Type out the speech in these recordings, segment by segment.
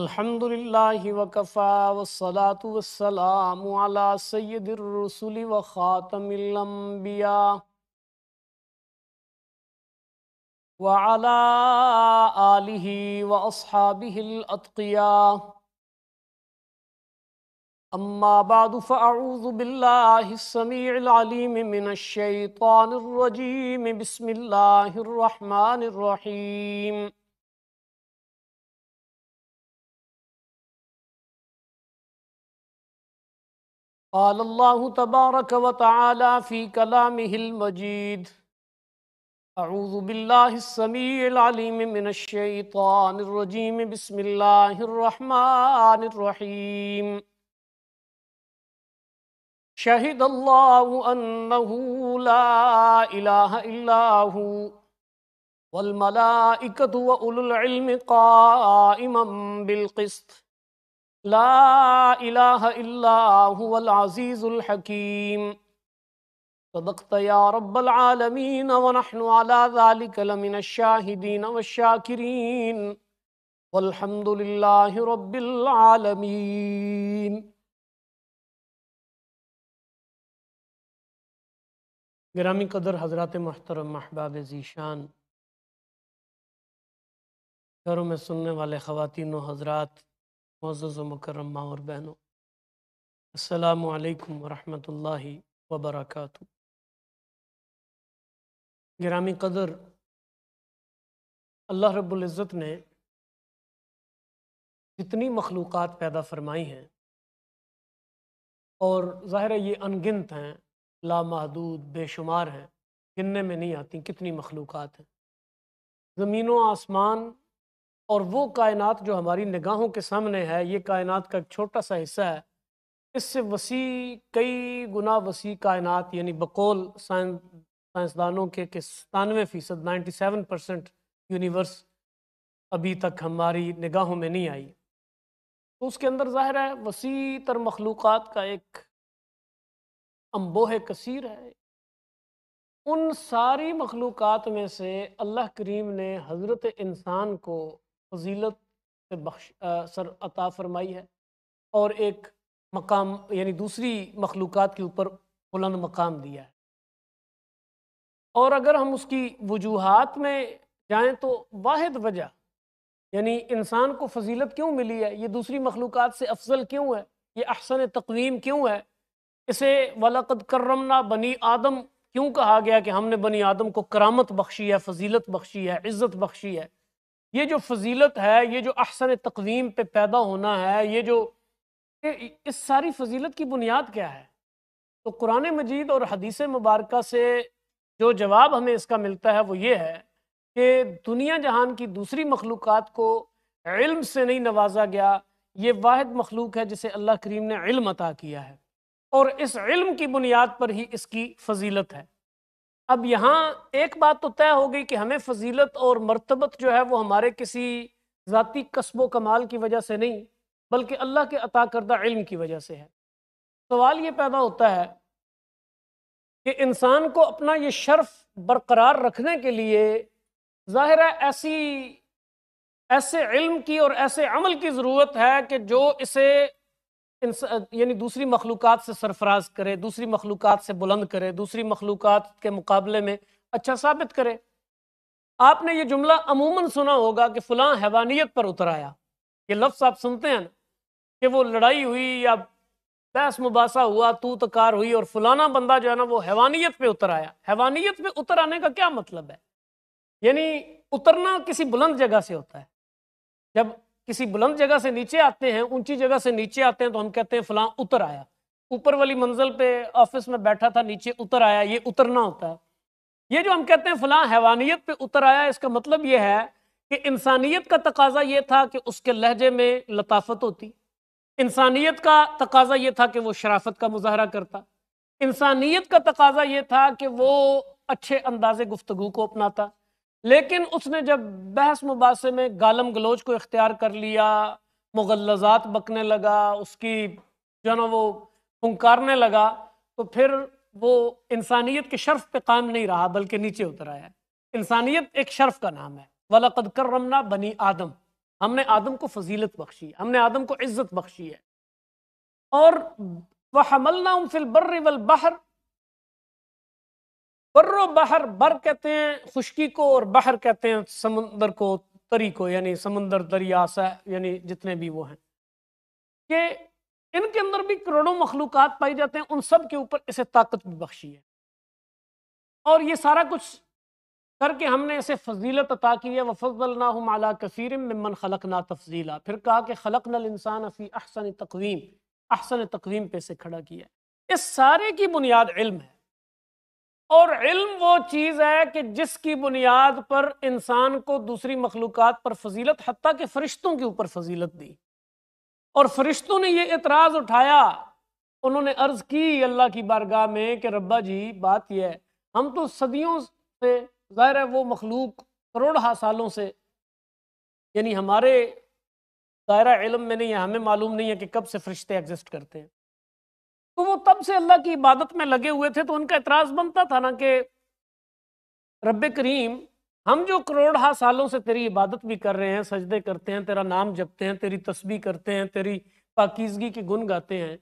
الحمد لله وكفى والصلاة والسلام على سيد الرسل وخاتم الأنبياء وعلى آله وأصحابه الأتقياء أما بعد فأعوذ بالله السميع العليم من الشيطان الرجيم بسم الله الرحمن الرحيم قال الله تبارك وتعالى في كلامه المجيد أعوذ بالله السميع العليم من الشيطان الرجيم بسم الله الرحمن الرحيم شهد الله أنه لا إله إلا هو والملائكة وأولو العلم قائما بالقسط لا إله إلا هو العزيز الحكيم صدقت يا رب العالمين ونحن على ذلك لمن الشاهدين والشاكرين والحمد لله رب العالمين گرامی قدر حضرات محترم احباب زیشان گھروں میں سننے والے خواتین و حضرات معزز و مکرم ماں اور بہنوں السلام علیکم ورحمۃ اللہ وبرکاتہ گرامی قدر اللہ رب العزت نے جتنی مخلوقات پیدا فرمائی ہیں اور ظاہر ہے یہ ان گنت ہیں لامحدود بے شمار ہیں گننے میں نہیں آتی کتنی مخلوقات ہیں زمین و آسمان اور وہ کائنات جو ہماری نگاہوں کے سامنے ہے یہ کائنات کا ایک چھوٹا سا حصہ ہے اس سے وسیع کئی گنا وسیع کائنات یعنی بقول سائنس سائنسدانوں کے کہ ستانوے فیصد نائنٹی سیون پرسنٹ یونیورس ابھی تک ہماری نگاہوں میں نہیں آئی تو اس کے اندر ظاہر ہے وسیع تر مخلوقات کا ایک امبوہ کثیر ہے ان ساری مخلوقات میں سے اللہ کریم نے حضرت انسان کو فضیلت سے بخش سر عطا فرمائی ہے اور ایک مقام یعنی دوسری مخلوقات کے اوپر بلند مقام دیا ہے اور اگر ہم اس کی وجوہات میں جائیں تو واحد وجہ یعنی انسان کو فضیلت کیوں ملی ہے یہ دوسری مخلوقات سے افضل کیوں ہے یہ احسن تقویم کیوں ہے اسے ولاقت کرمنا بنی آدم کیوں کہا گیا کہ ہم نے بنی آدم کو کرامت بخشی ہے فضیلت بخشی ہے عزت بخشی ہے یہ جو فضیلت ہے یہ جو احسن تقویم پہ پیدا ہونا ہے یہ جو اس ساری فضیلت کی بنیاد کیا ہے تو قرآن مجید اور حدیث مبارکہ سے جو جواب ہمیں اس کا ملتا ہے وہ یہ ہے کہ دنیا جہان کی دوسری مخلوقات کو علم سے نہیں نوازا گیا یہ واحد مخلوق ہے جسے اللہ کریم نے علم عطا کیا ہے اور اس علم کی بنیاد پر ہی اس کی فضیلت ہے اب یہاں ایک بات تو طے ہو گئی کہ ہمیں فضیلت اور مرتبت جو ہے وہ ہمارے کسی ذاتی قصب و کمال کی وجہ سے نہیں بلکہ اللہ کے عطا کردہ علم کی وجہ سے ہے سوال یہ پیدا ہوتا ہے کہ انسان کو اپنا یہ شرف برقرار رکھنے کے لیے ظاہر ہے ایسی ایسے علم کی اور ایسے عمل کی ضرورت ہے کہ جو اسے یعنی دوسری مخلوقات سے سرفراز کرے دوسری مخلوقات سے بلند کرے دوسری مخلوقات کے مقابلے میں اچھا ثابت کرے آپ نے یہ جملہ عموماً سنا ہوگا کہ فلاں حیوانیت پر اتر آیا یہ لفظ آپ سنتے ہیں نا کہ وہ لڑائی ہوئی یا بحث مباحثہ ہوا تو تکار ہوئی اور فلانا بندہ جو ہے نا وہ حیوانیت پہ اتر آیا حیوانیت پہ اتر آنے کا کیا مطلب ہے یعنی اترنا کسی بلند جگہ سے ہوتا ہے جب کسی بلند جگہ سے نیچے آتے ہیں جگہ سے نیچے آتے ہیں تو ہم کہتے ہیں فلاں والی منزل پہ آفس میں بیٹھا تھا نیچے اتر اتر آیا آیا یہ یہ اترنا ہوتا ہے جو ہم کہتے ہیں حیوانیت پہ اس کا مطلب یہ ہے کہ انسانیت کا تقاضا یہ تھا کہ اس کے لہجے میں لطافت ہوتی انسانیت کا تقاضا یہ تھا کہ وہ شرافت کا مظاہرہ کرتا انسانیت کا تقاضا یہ تھا کہ وہ اچھے اندازے گفتگو کو اپناتا لیکن اس نے جب بحث مباسے میں گالم گلوچ کو اختیار کر لیا مغلزات بکنے لگا اس کی جو ہے نا وہ ہنکارنے لگا تو پھر وہ انسانیت کے شرف پہ قائم نہیں رہا بلکہ نیچے اتر ہے انسانیت ایک شرف کا نام ہے وَلَقَدْ كَرَّمْنَا بَنِي آدم ہم نے آدم کو فضیلت بخشی ہم نے آدم کو عزت بخشی ہے اور وَحَمَلْنَا حملنا فِي الْبَرِّ وَالْبَحْرِ بر و بحر بر کہتے ہیں خشکی کو اور بحر کہتے ہیں سمندر کو تری کو یعنی سمندر دریا سا یعنی جتنے بھی وہ ہیں کہ ان کے اندر بھی کروڑوں مخلوقات پائی جاتے ہیں ان سب کے اوپر اسے طاقت بھی بخشی ہے اور یہ سارا کچھ کر کے ہم نے اسے فضیلت عطا کی ہے وہ فضل اللہ کثیرمن خلق نہ پھر کہا کہ خلق نل انسان احسن تقویم احسن تقویم پہ سے کھڑا ہے اس سارے کی بنیاد علم ہے اور علم وہ چیز ہے کہ جس کی بنیاد پر انسان کو دوسری مخلوقات پر فضیلت حتیٰ کہ فرشتوں کے اوپر فضیلت دی اور فرشتوں نے یہ اعتراض اٹھایا انہوں نے عرض کی اللہ کی بارگاہ میں کہ ربا جی بات یہ ہے ہم تو صدیوں سے ظاہر ہے وہ مخلوق کروڑہ سالوں سے یعنی ہمارے دائرہ علم میں نہیں ہے ہمیں معلوم نہیں ہے کہ کب سے فرشتے ایگزسٹ کرتے ہیں تو وہ تب سے اللہ کی عبادت میں لگے ہوئے تھے تو ان کا اعتراض بنتا تھا نا کہ رب کریم ہم جو کروڑ ہا سالوں سے تیری عبادت بھی کر رہے ہیں سجدے کرتے ہیں تیرا نام جپتے ہیں تیری تسبیح کرتے ہیں تیری پاکیزگی کی گاتے ہیں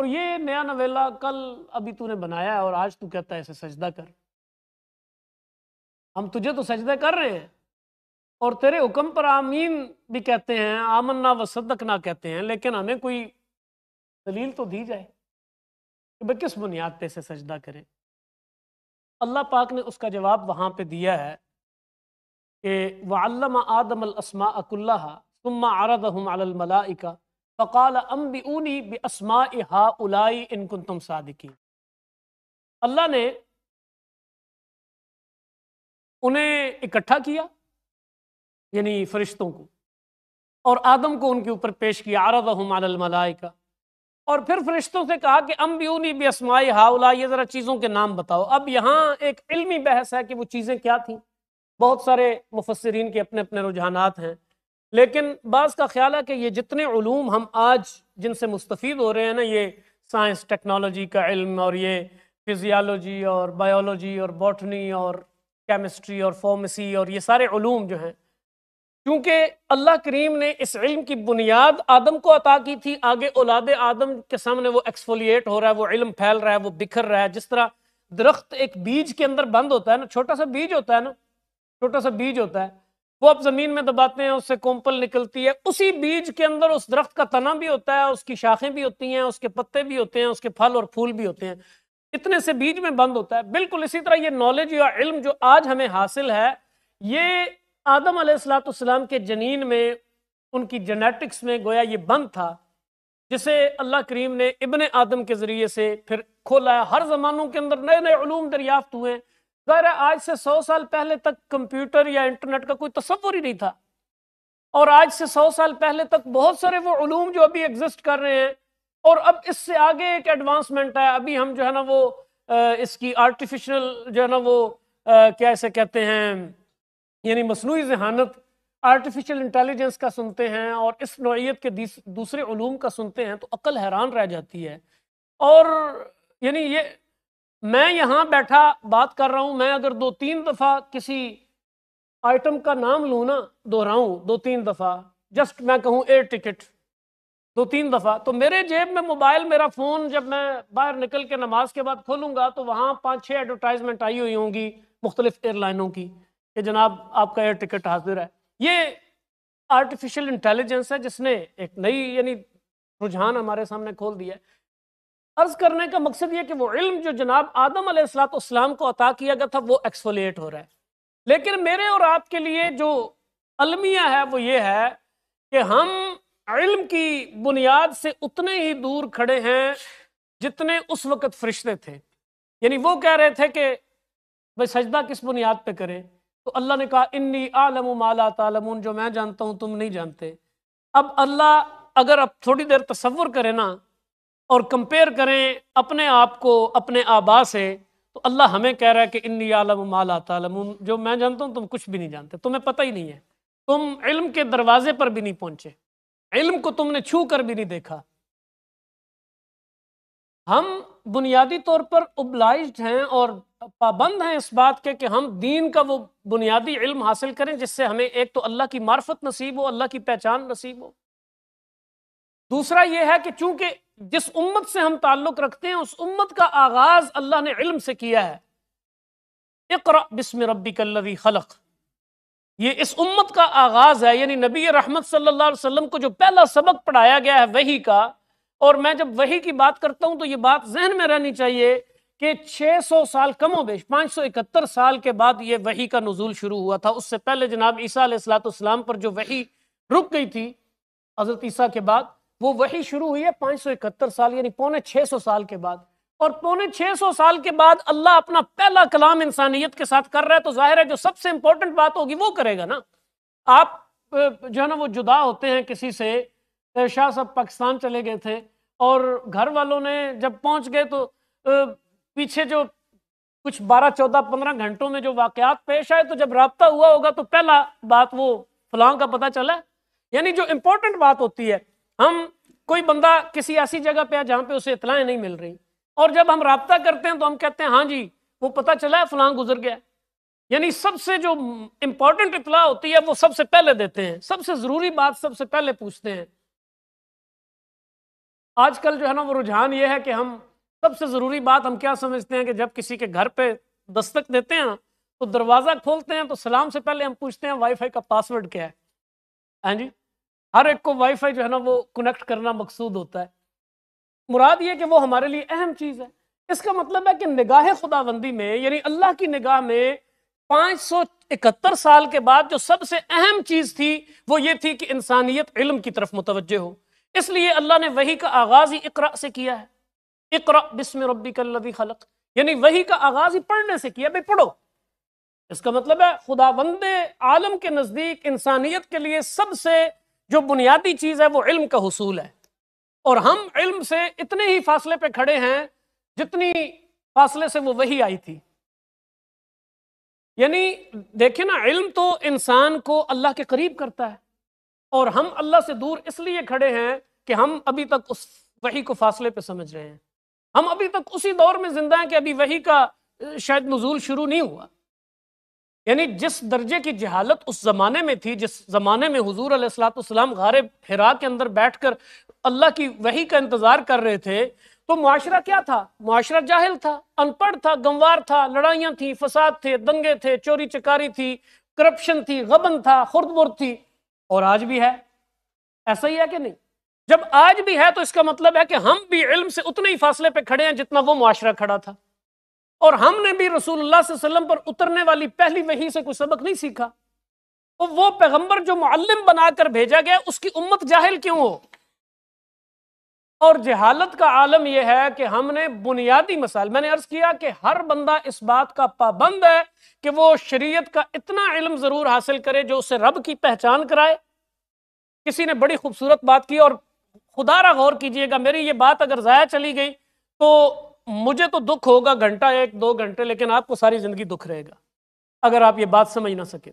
اور یہ نیا نویلا کل ابھی تو نے بنایا ہے اور آج تو کہتا ہے اسے سجدہ کر ہم تجھے تو سجدے کر رہے ہیں اور تیرے حکم پر آمین بھی کہتے ہیں آمن نہ وصدق نہ کہتے ہیں لیکن ہمیں کوئی دلیل تو دی جائے کہ بھئی کس بنیاد پہ اسے سجدہ کریں اللہ پاک نے اس کا جواب وہاں پہ دیا ہے کہ وَعَلَّمَ آدَمَ الْأَسْمَاءَ كُلَّهَا ثُمَّ عَرَضَهُمْ عَلَى الْمَلَائِكَ فَقَالَ أَنْبِئُونِي بِأَسْمَاءِ هَا إِن كُنْتُمْ صَادِقِينَ اللہ نے انہیں اکٹھا کیا یعنی فرشتوں کو اور آدم کو ان کے اوپر پیش کیا عَرَضَهُمْ عَلَى الْمَلَائِكَ اور پھر فرشتوں سے کہا کہ ام بھی اسمائی ہاولا یہ ذرا چیزوں کے نام بتاؤ اب یہاں ایک علمی بحث ہے کہ وہ چیزیں کیا تھیں بہت سارے مفسرین کے اپنے اپنے رجحانات ہیں لیکن بعض کا خیال ہے کہ یہ جتنے علوم ہم آج جن سے مستفید ہو رہے ہیں نا یہ سائنس ٹیکنالوجی کا علم اور یہ فزیالوجی اور بایولوجی اور بوٹنی اور کیمسٹری اور فارمیسی اور یہ سارے علوم جو ہیں کیونکہ اللہ کریم نے اس علم کی بنیاد آدم کو عطا کی تھی آگے اولاد آدم کے سامنے وہ ایکسفولیٹ ہو رہا ہے وہ علم پھیل رہا ہے وہ بکھر رہا ہے جس طرح درخت ایک بیج کے اندر بند ہوتا ہے نا چھوٹا سا بیج ہوتا ہے نا چھوٹا سا بیج ہوتا ہے وہ آپ زمین میں دباتے ہیں اس سے کومپل نکلتی ہے اسی بیج کے اندر اس درخت کا تنا بھی ہوتا ہے اس کی شاخیں بھی ہوتی ہیں اس کے پتے بھی ہوتے ہیں اس کے پھل اور پھول بھی ہوتے ہیں اتنے سے بیج میں بند ہوتا ہے بالکل اسی طرح یہ نالج یا علم جو آج ہمیں حاصل ہے یہ آدم علیہ السلاۃ السلام کے جنین میں ان کی جنیٹکس میں گویا یہ بند تھا جسے اللہ کریم نے ابن آدم کے ذریعے سے پھر کھولا ہے ہر زمانوں کے اندر نئے نئے علوم دریافت ہوئے ہیں ظاہر ہے آج سے سو سال پہلے تک کمپیوٹر یا انٹرنیٹ کا کوئی تصور ہی نہیں تھا اور آج سے سو سال پہلے تک بہت سارے وہ علوم جو ابھی ایگزسٹ کر رہے ہیں اور اب اس سے آگے ایک ایڈوانسمنٹ ہے ابھی ہم جو ہے نا وہ اس کی آرٹیفیشل جو ہے نا وہ کیا اسے کہتے ہیں یعنی مصنوعی ذہانت آرٹیفیشل انٹیلیجنس کا سنتے ہیں اور اس نوعیت کے دوسرے علوم کا سنتے ہیں تو عقل حیران رہ جاتی ہے اور یعنی یہ میں یہاں بیٹھا بات کر رہا ہوں میں اگر دو تین دفعہ کسی آئٹم کا نام لوں نا دہراؤں رہا ہوں دو تین دفعہ جسٹ میں کہوں ایئر ٹکٹ دو تین دفعہ تو میرے جیب میں موبائل میرا فون جب میں باہر نکل کے نماز کے بعد کھولوں گا تو وہاں پانچ چھ ایڈورٹائزمنٹ آئی ہوئی ہوں گی مختلف ایئر لائنوں کی کہ جناب آپ کا ایئر ٹکٹ حاضر ہے یہ آرٹیفیشل انٹیلیجنس ہے جس نے ایک نئی یعنی رجحان ہمارے سامنے کھول دیا ہے عرض کرنے کا مقصد یہ کہ وہ علم جو جناب آدم علیہ السلام اسلام کو عطا کیا گیا تھا وہ ایکسفولیٹ ہو رہا ہے لیکن میرے اور آپ کے لیے جو المیہ ہے وہ یہ ہے کہ ہم علم کی بنیاد سے اتنے ہی دور کھڑے ہیں جتنے اس وقت فرشتے تھے یعنی وہ کہہ رہے تھے کہ بھائی سجدہ کس بنیاد پہ کریں تو اللہ نے کہا انی عالم مالا جانتا ہوں تم نہیں جانتے اب اللہ اگر تھوڑی دیر تصور کریں نا اور کمپیر کریں اپنے آپ کو اپنے آبا سے تو اللہ ہمیں کہہ رہا ہے کہ انی عالم مالا تعلمون جو میں جانتا ہوں تم کچھ بھی نہیں جانتے تمہیں پتہ ہی نہیں ہے تم علم کے دروازے پر بھی نہیں پہنچے علم کو تم نے چھو کر بھی نہیں دیکھا ہم بنیادی طور پر ابلائزڈ ہیں اور پابند ہیں اس بات کے کہ ہم دین کا وہ بنیادی علم حاصل کریں جس سے ہمیں ایک تو اللہ کی معرفت نصیب ہو اللہ کی پہچان نصیب ہو دوسرا یہ ہے کہ چونکہ جس امت سے ہم تعلق رکھتے ہیں اس امت کا آغاز اللہ نے علم سے کیا ہے اقرا بسم ربی الذی خلق یہ اس امت کا آغاز ہے یعنی نبی رحمت صلی اللہ علیہ وسلم کو جو پہلا سبق پڑھایا گیا ہے وہی کا اور میں جب وہی کی بات کرتا ہوں تو یہ بات ذہن میں رہنی چاہیے کہ چھ سو سال کم و بیش پانچ سو اکتر سال کے بعد یہ وہی کا نزول شروع ہوا تھا اس سے پہلے جناب عیسیٰ علیہ السلام پر جو وہی رک گئی تھی حضرت عیسیٰ کے بعد وہ وہی شروع ہوئی ہے پانچ سو اکہتر سال یعنی پونے چھ سو سال کے بعد اور پونے چھ سو سال کے بعد اللہ اپنا پہلا کلام انسانیت کے ساتھ کر رہا ہے تو ظاہر ہے جو سب سے امپورٹنٹ بات ہوگی وہ کرے گا نا آپ جو ہے نا وہ جدا ہوتے ہیں کسی سے شاہ صاحب پاکستان چلے گئے تھے اور گھر والوں نے جب پہنچ گئے تو پیچھے جو کچھ بارہ چودہ پندرہ گھنٹوں میں جو واقعات پیش آئے تو جب رابطہ ہوا ہوگا تو پہلا بات وہ فلاں کا پتہ چلا یعنی جو امپورٹنٹ بات ہوتی ہے ہم کوئی بندہ کسی ایسی جگہ پہ جہاں پہ اسے اطلاعیں نہیں مل رہی اور جب ہم رابطہ کرتے ہیں تو ہم کہتے ہیں ہاں جی وہ پتہ چلا ہے فلاں گزر گیا یعنی سب سے جو امپورٹنٹ اطلاع ہوتی ہے وہ سب سے پہلے دیتے ہیں سب سے ضروری بات سب سے پہلے پوچھتے ہیں آج کل جو ہے نا وہ رجحان یہ ہے کہ ہم سب سے ضروری بات ہم کیا سمجھتے ہیں کہ جب کسی کے گھر پہ دستک دیتے ہیں تو دروازہ کھولتے ہیں تو سلام سے پہلے ہم پوچھتے ہیں وائی فائی کا پاس ورڈ کیا ہے ہاں جی ہر ایک کو وائی فائی جو ہے نا وہ کنیکٹ کرنا مقصود ہوتا ہے مراد یہ کہ وہ ہمارے لیے اہم چیز ہے اس کا مطلب ہے کہ نگاہ خدا بندی میں یعنی اللہ کی نگاہ میں پانچ سو اکہتر سال کے بعد جو سب سے اہم چیز تھی وہ یہ تھی کہ انسانیت علم کی طرف متوجہ ہو اس لیے اللہ نے وہی کا آغاز ہی اقرا سے کیا ہے اقرا بسم ربی کا اللہ خلق یعنی وہی کا آغاز ہی پڑھنے سے کیا بھائی پڑھو اس کا مطلب ہے خدا بند عالم کے نزدیک انسانیت کے لیے سب سے جو بنیادی چیز ہے وہ علم کا حصول ہے اور ہم علم سے اتنے ہی فاصلے پہ کھڑے ہیں جتنی فاصلے سے وہ وہی آئی تھی یعنی دیکھیں نا علم تو انسان کو اللہ کے قریب کرتا ہے اور ہم اللہ سے دور اس لیے کھڑے ہیں کہ ہم ابھی تک اس وہی کو فاصلے پہ سمجھ رہے ہیں ہم ابھی تک اسی دور میں زندہ ہیں کہ ابھی وہی کا شاید نزول شروع نہیں ہوا یعنی جس درجے کی جہالت اس زمانے میں تھی جس زمانے میں حضور علیہ السلاۃ والسلام غار پھرا کے اندر بیٹھ کر اللہ کی وہی کا انتظار کر رہے تھے تو معاشرہ کیا تھا معاشرہ جاہل تھا ان پڑھ تھا گموار تھا لڑائیاں تھیں فساد تھے دنگے تھے چوری چکاری تھی کرپشن تھی غبن تھا خرد برد تھی اور آج بھی ہے ایسا ہی ہے کہ نہیں جب آج بھی ہے تو اس کا مطلب ہے کہ ہم بھی علم سے اتنے ہی فاصلے پہ کھڑے ہیں جتنا وہ معاشرہ کھڑا تھا اور ہم نے بھی رسول اللہ صلی اللہ علیہ وسلم پر اترنے والی پہلی وحی سے کوئی سبق نہیں سیکھا وہ پیغمبر جو معلم بنا کر بھیجا گیا اس کی امت جاہل کیوں ہو اور جہالت کا عالم یہ ہے کہ ہم نے بنیادی مسائل میں نے عرض کیا کہ ہر بندہ اس بات کا پابند ہے کہ وہ شریعت کا اتنا علم ضرور حاصل کرے جو اسے رب کی پہچان کرائے کسی نے بڑی خوبصورت بات کی اور خدا را غور کیجئے گا میری یہ بات اگر ضائع چلی گئی تو مجھے تو دکھ ہوگا گھنٹہ ایک دو گھنٹے لیکن آپ کو ساری زندگی دکھ رہے گا اگر آپ یہ بات سمجھ نہ سکے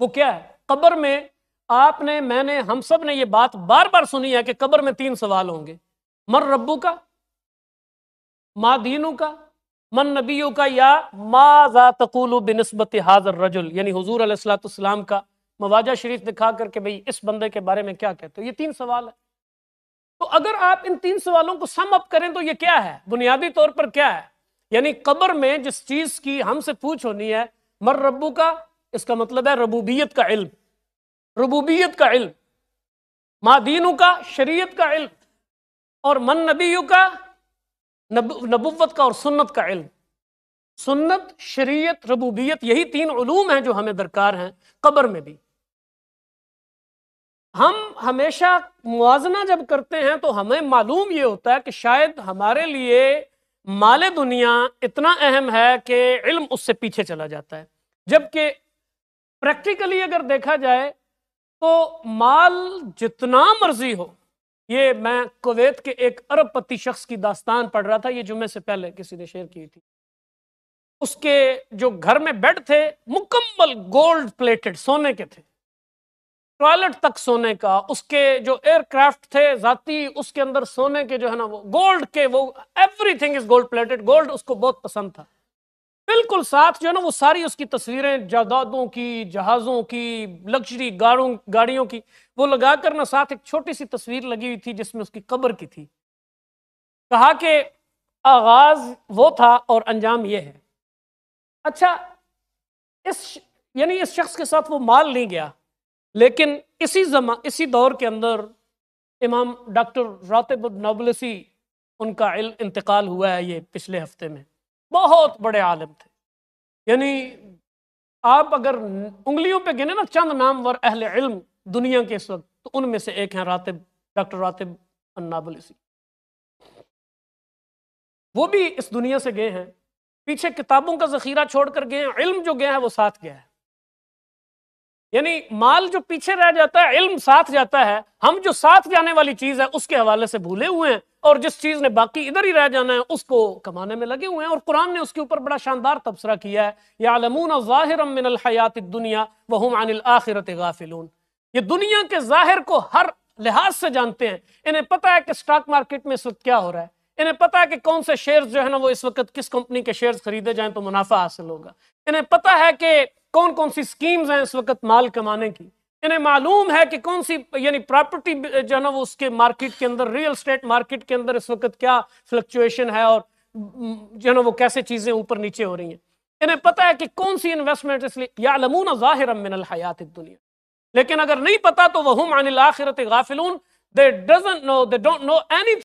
وہ کیا ہے قبر میں آپ نے میں نے ہم سب نے یہ بات بار بار سنی ہے کہ قبر میں تین سوال ہوں گے ربو کا ما دینوں کا من نبیو کا یا ما تقول بنسبت حاضر رجل یعنی حضور علیہ السلاۃ السلام کا مواجہ شریف دکھا کر کے بھئی اس بندے کے بارے میں کیا کہتے ہیں یہ تین سوال ہے تو اگر آپ ان تین سوالوں کو سم اپ کریں تو یہ کیا ہے بنیادی طور پر کیا ہے یعنی قبر میں جس چیز کی ہم سے پوچھ ہونی ہے مر ربو کا اس کا مطلب ہے ربوبیت کا علم ربوبیت کا علم ما دینوں کا شریعت کا علم اور من نبیوں کا نبوت کا اور سنت کا علم سنت شریعت ربوبیت یہی تین علوم ہیں جو ہمیں درکار ہیں قبر میں بھی ہم ہمیشہ موازنہ جب کرتے ہیں تو ہمیں معلوم یہ ہوتا ہے کہ شاید ہمارے لیے مال دنیا اتنا اہم ہے کہ علم اس سے پیچھے چلا جاتا ہے جبکہ پریکٹیکلی اگر دیکھا جائے تو مال جتنا مرضی ہو یہ میں کویت کے ایک ارب پتی شخص کی داستان پڑھ رہا تھا یہ جمعے سے پہلے کسی نے شیئر کی تھی اس کے جو گھر میں بیڈ تھے مکمل گولڈ پلیٹڈ سونے کے تھے ٹوائلٹ تک سونے کا اس کے جو ایئر کرافٹ تھے ذاتی اس کے اندر سونے کے جو ہے نا وہ گولڈ کے وہ everything is gold plated gold اس کو بہت پسند تھا بالکل ساتھ جو ہے نا وہ ساری اس کی تصویریں جائیدادوں کی جہازوں کی لگژری گاڑوں گاڑیوں کی وہ لگا کر نا ساتھ ایک چھوٹی سی تصویر لگی ہوئی تھی جس میں اس کی قبر کی تھی کہا کہ آغاز وہ تھا اور انجام یہ ہے اچھا اس یعنی اس شخص کے ساتھ وہ مال نہیں گیا لیکن اسی اسی دور کے اندر امام ڈاکٹر راتب الد ان کا انتقال ہوا ہے یہ پچھلے ہفتے میں بہت بڑے عالم تھے یعنی آپ اگر انگلیوں پہ گنے نا چند نام ور اہل علم دنیا کے اس وقت تو ان میں سے ایک ہیں راتب ڈاکٹر راتب النابلسی اسی وہ بھی اس دنیا سے گئے ہیں پیچھے کتابوں کا ذخیرہ چھوڑ کر گئے ہیں علم جو گیا ہے وہ ساتھ گیا ہے یعنی مال جو پیچھے رہ جاتا ہے علم ساتھ جاتا ہے ہم جو ساتھ جانے والی چیز ہے اس کے حوالے سے بھولے ہوئے ہیں اور جس چیز نے باقی ادھر ہی رہ جانا ہے اس کو کمانے میں لگے ہوئے ہیں اور قرآن نے اس کے اوپر بڑا شاندار تبصرہ کیا ہے یعلمون من الحیات الدنیا عن غافلون یہ دنیا کے ظاہر کو ہر لحاظ سے جانتے ہیں انہیں پتا ہے کہ سٹاک مارکیٹ میں اس وقت کیا ہو رہا ہے انہیں پتا ہے کہ کون سے شیئرز جو ہے نا وہ اس وقت کس کمپنی کے شیئرز خریدے جائیں تو منافع حاصل ہوگا انہیں پتا ہے کہ کون کون سی سکیمز ہیں اس وقت مال کمانے کی انہیں یعنی معلوم ہے کہ کون سی یعنی پراپرٹی جانا وہ اس کے مارکٹ کے اندر ریل سٹیٹ مارکٹ کے اندر اس وقت کیا فلکچویشن ہے اور جانا وہ کیسے چیزیں اوپر نیچے ہو رہی ہیں انہیں یعنی پتہ ہے کہ کون سی انویسمنٹ اس لیے یعلمون ظاہرا من الحیات الدنیا لیکن اگر نہیں پتا تو وہم عن الاخرت غافلون they doesn't know they don't know anything